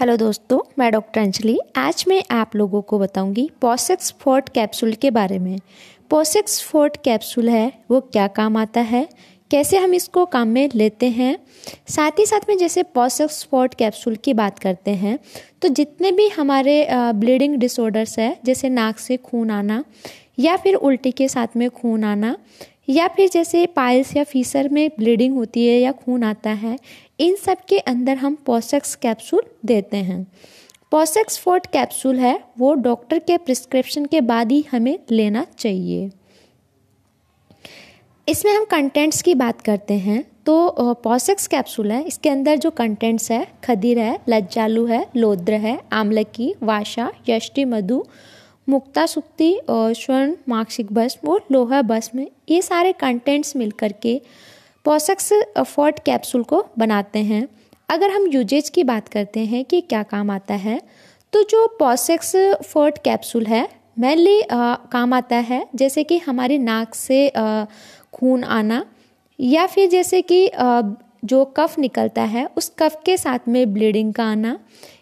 hello दोस्तों मैं doctor Anjali आज मैं आप लोगों को बताऊंगी पोसेक्स फोर्ट कैप्सूल के बारे में पोसेक्स फोर्ट कैप्सूल है वो क्या काम आता है कैसे हम इसको काम में लेते हैं साथ ही साथ में जैसे पोसेक्स फोर्ट कैप्सूल की बात करते हैं तो जितने भी हमारे ब्लीडिंग डिसऑर्डर्स है जैसे नाक से खून आना या फिर उल्टी के साथ में खून आना या फिर जैसे पाइल्स या फीसर में ब्लीडिंग होती है या खून आता है इन सब के अंदर हम पोसेक्स कैप्सूल देते हैं पोसेक्स फोर्ट कैप्सूल है वो डॉक्टर के प्रिस्क्रिप्शन के बाद ही हमें लेना चाहिए इसमें हम कंटेंट्स की बात करते हैं तो पोसेक्स कैप्सूल है इसके अंदर जो कंटेंट्स है खदीर है लज्जालू है लोद्र है आमलकी वाशा यष्टि मधु मुक्ता सुक्ति और स्वर्ण माक्षिक भस्म और लोहा भस्म ये सारे कंटेंट्स मिलकर के पॉसक्स अफोर्ट कैप्सूल को बनाते हैं अगर हम यूजेज की बात करते हैं कि क्या काम आता है तो जो पोसेक्स फोर्ट कैप्सूल है मेनली काम आता है जैसे कि हमारे नाक से खून आना या फिर जैसे कि जो कफ निकलता है उस कफ के साथ में ब्लीडिंग का आना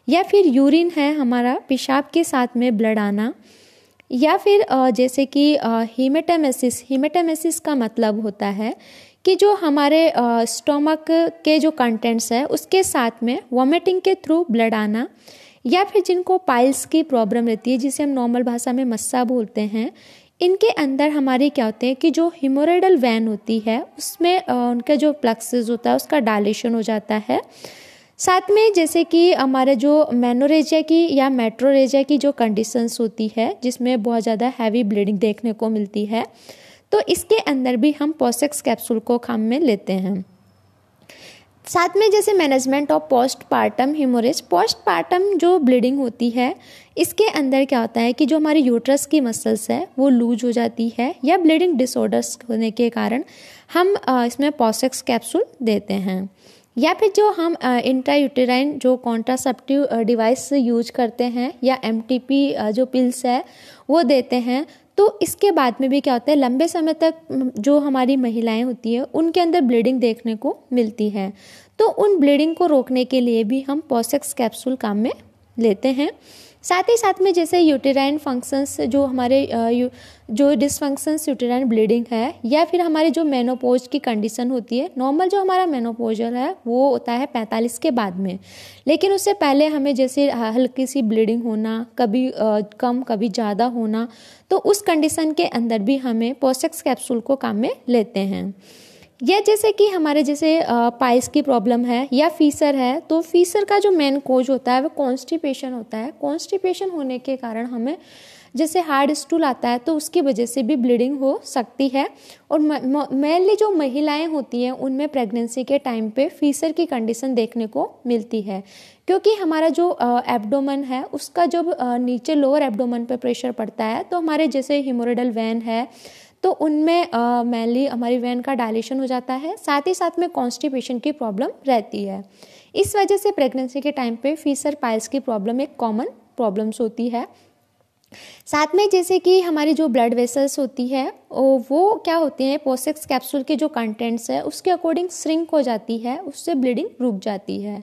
या फिर यूरिन है हमारा पेशाब के साथ में ब्लड आना या फिर जैसे कि हीमेटामेसिस हीमेटामेसिस का मतलब होता है कि जो हमारे स्टोमक के जो कंटेंट्स है उसके साथ में वॉमिटिंग के थ्रू ब्लड आना या फिर जिनको पाइल्स की प्रॉब्लम रहती है जिसे हम नॉर्मल भाषा में मस्सा बोलते हैं इनके अंदर हमारे क्या होते हैं कि जो हिमोरेडल वैन होती है उसमें उनका जो प्लक्सेस होता है उसका डायलेशन हो जाता है साथ में जैसे कि हमारे जो मैनोरेजिया की या मेट्रोरेजिया की जो कंडीशंस होती है जिसमें बहुत ज़्यादा हैवी ब्लीडिंग देखने को मिलती है तो इसके अंदर भी हम पोसेक्स कैप्सूल को काम में लेते हैं साथ में जैसे management of postpartum haemorrhage postpartum जो ब्लीडिंग होती है इसके अंदर क्या होता है कि जो हमारी यूट्रस की मसल्स है वो लूज हो जाती है या ब्लीडिंग डिसऑर्डर्स होने के कारण हम इसमें पोसेक्स कैप्सूल देते हैं या फिर जो हम इंट्रा यूटेराइन जो कॉन्ट्रासेप्टिव डिवाइस यूज करते हैं या एम जो पिल्स है वो देते हैं तो इसके बाद में भी क्या होता है लंबे समय तक जो हमारी महिलाएं होती हैं उनके अंदर ब्लीडिंग देखने को मिलती है तो उन ब्लीडिंग को रोकने के लिए भी हम पोसेक्स कैप्सूल काम में लेते हैं साथ ही साथ में जैसे यूटेराइन फंक्शंस जो हमारे जो डिसफंक्शंस यूटेराइन ब्लीडिंग है या फिर हमारे जो मेनोपोज की कंडीशन होती है नॉर्मल जो हमारा मेनोपोजल है वो होता है पैंतालीस के बाद में लेकिन उससे पहले हमें जैसे हल्की सी ब्लीडिंग होना कभी कम कभी ज़्यादा होना तो उस कंडीशन के अंदर भी हमें पोस्टेक्स कैप्सूल को काम में लेते हैं या जैसे कि हमारे जैसे पाइस की प्रॉब्लम है या फीसर है तो फीसर का जो मेन कोज होता है वो कॉन्स्टिपेशन होता है कॉन्स्टिपेशन होने के कारण हमें जैसे हार्ड स्टूल आता है तो उसकी वजह से भी ब्लीडिंग हो सकती है और मेनली जो महिलाएं होती हैं उनमें प्रेगनेंसी के टाइम पे फीसर की कंडीशन देखने को मिलती है क्योंकि हमारा जो एब्डोमन है उसका जब नीचे लोअर एब्डोमन पर प्रेशर पड़ता है तो हमारे जैसे हिमोरेडल वैन है तो उनमें मेनली हमारी वेन का डायलेशन हो जाता है साथ ही साथ में कॉन्स्टिपेशन की प्रॉब्लम रहती है इस वजह से प्रेगनेंसी के टाइम पे फीसर पाइल्स की प्रॉब्लम एक कॉमन प्रॉब्लम्स होती है साथ में जैसे कि हमारी जो ब्लड वेसल्स होती है वो क्या होती हैं पोसेक्स कैप्सूल के जो कंटेंट्स है उसके अकॉर्डिंग श्रिंक हो जाती है उससे ब्लीडिंग रुक जाती है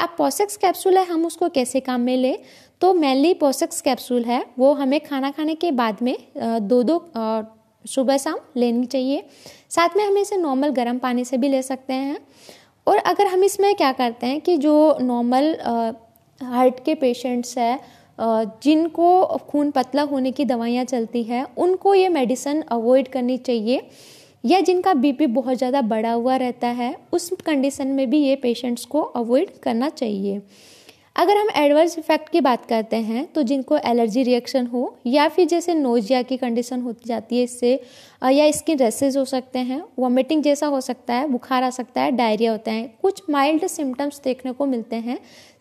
अब पोसेक्स कैप्सूल है हम उसको कैसे काम में लें तो मेनली पोसेक्स कैप्सूल है वो हमें खाना खाने के बाद में दो दो सुबह शाम लेनी चाहिए साथ में हम इसे नॉर्मल गर्म पानी से भी ले सकते हैं और अगर हम इसमें क्या करते हैं कि जो नॉर्मल हार्ट के पेशेंट्स है जिनको खून पतला होने की दवाइयाँ चलती हैं उनको ये मेडिसन अवॉइड करनी चाहिए या जिनका बीपी बहुत ज़्यादा बढ़ा हुआ रहता है उस कंडीशन में भी ये पेशेंट्स को अवॉइड करना चाहिए अगर हम एडवर्स इफेक्ट की बात करते हैं तो जिनको एलर्जी रिएक्शन हो या फिर जैसे नोजिया की कंडीशन हो जाती है इससे या स्किन रेसेज हो सकते हैं वॉमिटिंग जैसा हो सकता है बुखार आ सकता है डायरिया होता है कुछ माइल्ड सिम्टम्स देखने को मिलते हैं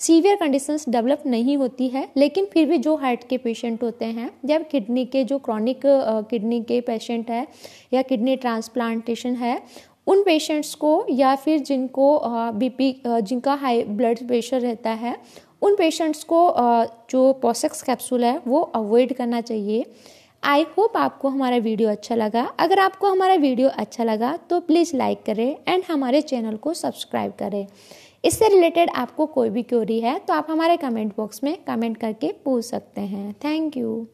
सीवियर कंडीशंस डेवलप नहीं होती है लेकिन फिर भी जो हार्ट के पेशेंट होते हैं या किडनी के जो क्रॉनिक किडनी के पेशेंट है या किडनी ट्रांसप्लांटेशन है उन पेशेंट्स को या फिर जिनको बीपी जिनका हाई ब्लड प्रेशर रहता है उन पेशेंट्स को जो पोसेक्स कैप्सूल है वो अवॉइड करना चाहिए आई होप आपको हमारा वीडियो अच्छा लगा अगर आपको हमारा वीडियो अच्छा लगा तो प्लीज़ लाइक करें एंड हमारे चैनल को सब्सक्राइब करें इससे रिलेटेड आपको कोई भी क्योरी है तो आप हमारे कमेंट बॉक्स में कमेंट करके पूछ सकते हैं थैंक यू